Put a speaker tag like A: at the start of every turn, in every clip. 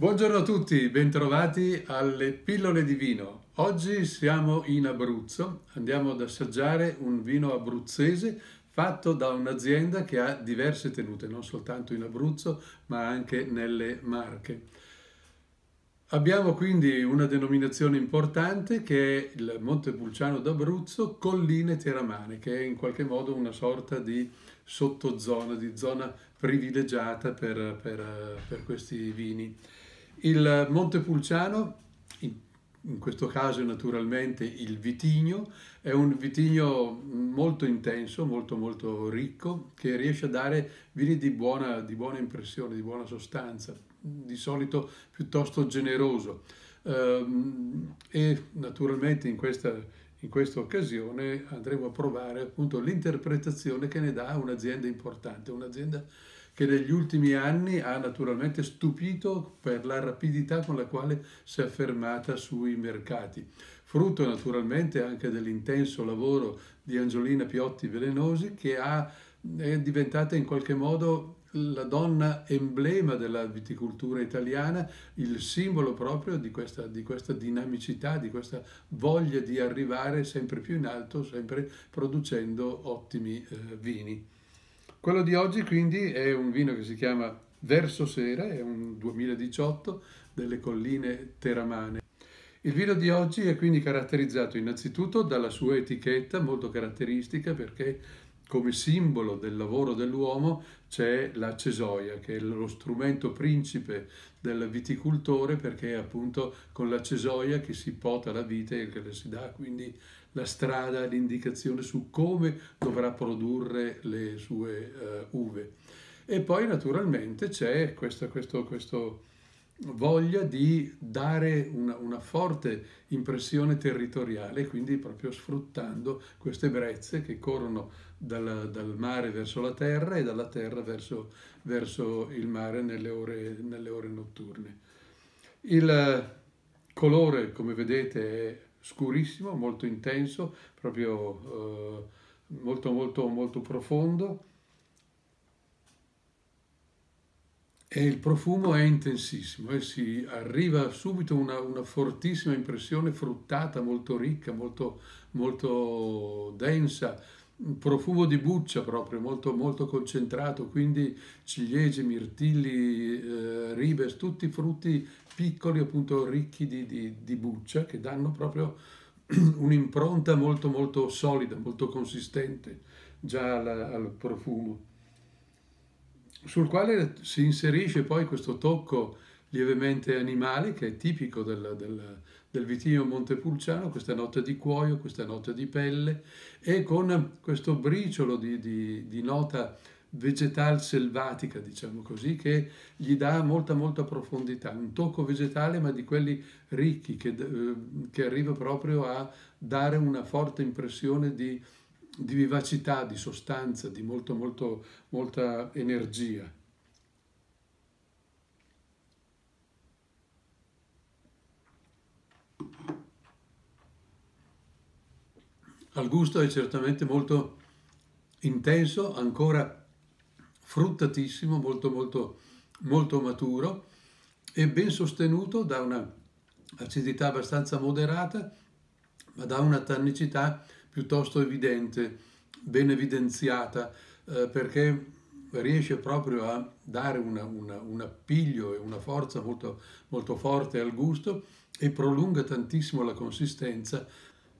A: Buongiorno a tutti, bentrovati alle pillole di vino. Oggi siamo in Abruzzo, andiamo ad assaggiare un vino abruzzese fatto da un'azienda che ha diverse tenute, non soltanto in Abruzzo ma anche nelle Marche. Abbiamo quindi una denominazione importante che è il Montepulciano d'Abruzzo, Colline Teramane, che è in qualche modo una sorta di sottozona, di zona privilegiata per, per, per questi vini. Il Montepulciano, in questo caso naturalmente il vitigno, è un vitigno molto intenso, molto molto ricco, che riesce a dare vini di buona, di buona impressione, di buona sostanza, di solito piuttosto generoso. Ehm, e naturalmente in questa, in questa occasione andremo a provare appunto l'interpretazione che ne dà un'azienda importante, un'azienda che negli ultimi anni ha naturalmente stupito per la rapidità con la quale si è affermata sui mercati. Frutto naturalmente anche dell'intenso lavoro di Angiolina Piotti Velenosi che ha, è diventata in qualche modo la donna emblema della viticoltura italiana, il simbolo proprio di questa, di questa dinamicità, di questa voglia di arrivare sempre più in alto, sempre producendo ottimi eh, vini. Quello di oggi quindi è un vino che si chiama Verso Sera, è un 2018 delle colline teramane. Il vino di oggi è quindi caratterizzato innanzitutto dalla sua etichetta molto caratteristica perché come simbolo del lavoro dell'uomo c'è la cesoia, che è lo strumento principe del viticoltore perché è appunto con la cesoia che si pota la vite e che le si dà quindi la strada, l'indicazione su come dovrà produrre le sue uh, uve. E poi naturalmente c'è questo, questo, questo voglia di dare una, una, forte impressione territoriale, quindi proprio sfruttando queste brezze che corrono dal, dal mare verso la terra e dalla terra verso, verso il mare nelle ore, nelle ore, notturne. Il colore, come vedete, è scurissimo, molto intenso, proprio eh, molto molto molto profondo E il profumo è intensissimo e eh, si arriva subito una, una fortissima impressione fruttata, molto ricca, molto, molto densa, un profumo di buccia proprio, molto, molto concentrato, quindi ciliegie, mirtilli, eh, ribes, tutti frutti piccoli, appunto ricchi di, di, di buccia, che danno proprio un'impronta molto, molto solida, molto consistente già al, al profumo sul quale si inserisce poi questo tocco lievemente animale che è tipico del, del, del vitigno montepulciano, questa nota di cuoio, questa nota di pelle e con questo briciolo di, di, di nota vegetal selvatica, diciamo così, che gli dà molta molta profondità, un tocco vegetale ma di quelli ricchi che, eh, che arriva proprio a dare una forte impressione di di vivacità, di sostanza, di molto, molto, molta energia. Al gusto è certamente molto intenso, ancora fruttatissimo, molto, molto, molto maturo e ben sostenuto da una acidità abbastanza moderata, ma da una tannicità piuttosto evidente, ben evidenziata, eh, perché riesce proprio a dare una, una, un appiglio e una forza molto, molto forte al gusto e prolunga tantissimo la consistenza,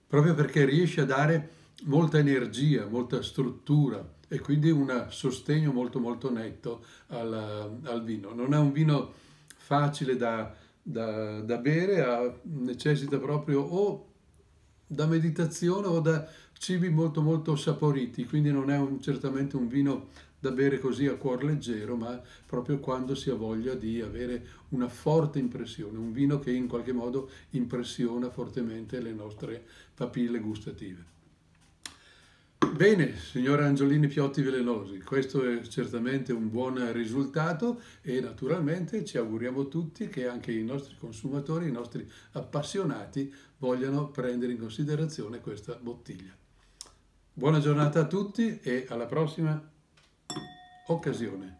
A: proprio perché riesce a dare molta energia, molta struttura e quindi un sostegno molto molto netto al, al vino. Non è un vino facile da, da, da bere, ha, necessita proprio o da meditazione o da cibi molto molto saporiti, quindi non è un, certamente un vino da bere così a cuor leggero, ma proprio quando si ha voglia di avere una forte impressione, un vino che in qualche modo impressiona fortemente le nostre papille gustative. Bene, signora Angiolini Piotti Velenosi, questo è certamente un buon risultato e naturalmente ci auguriamo tutti che anche i nostri consumatori, i nostri appassionati vogliano prendere in considerazione questa bottiglia. Buona giornata a tutti e alla prossima occasione.